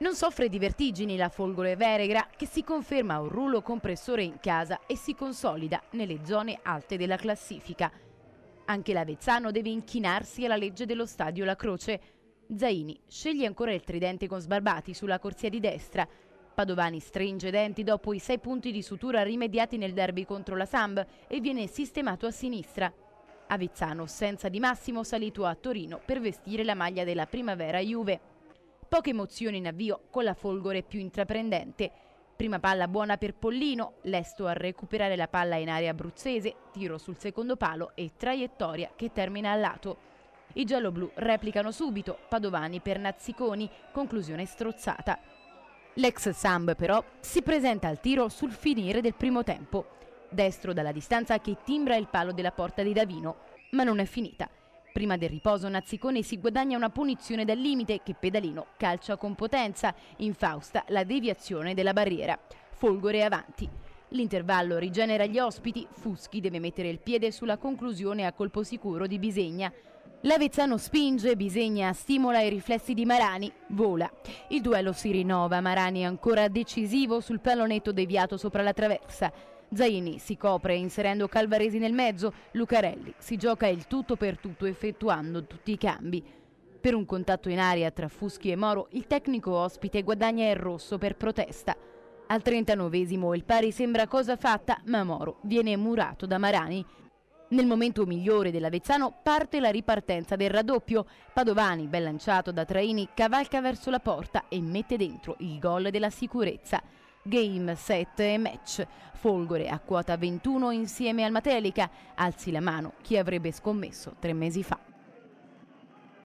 Non soffre di vertigini la folgore Veregra che si conferma un rullo compressore in casa e si consolida nelle zone alte della classifica. Anche l'Avezzano deve inchinarsi alla legge dello stadio La Croce. Zaini sceglie ancora il tridente con Sbarbati sulla corsia di destra. Padovani stringe denti dopo i sei punti di sutura rimediati nel derby contro la Samb e viene sistemato a sinistra. Avezzano senza di Massimo salito a Torino per vestire la maglia della primavera Juve. Poche emozioni in avvio con la Folgore più intraprendente. Prima palla buona per Pollino, lesto a recuperare la palla in area abruzzese, tiro sul secondo palo e traiettoria che termina a lato. I gialloblu replicano subito, Padovani per Nazziconi, conclusione strozzata. L'ex Samb però si presenta al tiro sul finire del primo tempo, destro dalla distanza che timbra il palo della porta di Davino, ma non è finita. Prima del riposo Nazzicone si guadagna una punizione dal limite che Pedalino calcia con potenza, in Fausta la deviazione della barriera. Folgore avanti. L'intervallo rigenera gli ospiti, Fuschi deve mettere il piede sulla conclusione a colpo sicuro di Bisegna. L'Avezzano spinge, Bisegna stimola i riflessi di Marani, vola. Il duello si rinnova, Marani è ancora decisivo sul pallonetto deviato sopra la traversa. Zaini si copre inserendo Calvaresi nel mezzo, Lucarelli si gioca il tutto per tutto effettuando tutti i cambi. Per un contatto in aria tra Fuschi e Moro, il tecnico ospite guadagna il rosso per protesta. Al 39esimo il pari sembra cosa fatta, ma Moro viene murato da Marani. Nel momento migliore dell'Avezzano parte la ripartenza del raddoppio. Padovani, ben lanciato da Traini, cavalca verso la porta e mette dentro il gol della sicurezza game, set e match. Folgore a quota 21 insieme al Matelica. Alzi la mano chi avrebbe scommesso tre mesi fa.